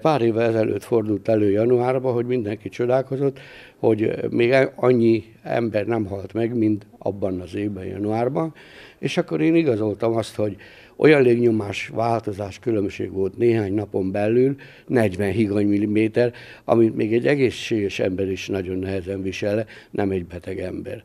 Pár évvel ezelőtt fordult elő januárban, hogy mindenki csodálkozott, hogy még annyi ember nem halt meg, mint abban az évben, januárban, és akkor én igazoltam azt, hogy olyan légnyomás változás különbség volt néhány napon belül, 40 higany milliméter, amit még egy egészséges ember is nagyon nehezen visel, nem egy beteg ember.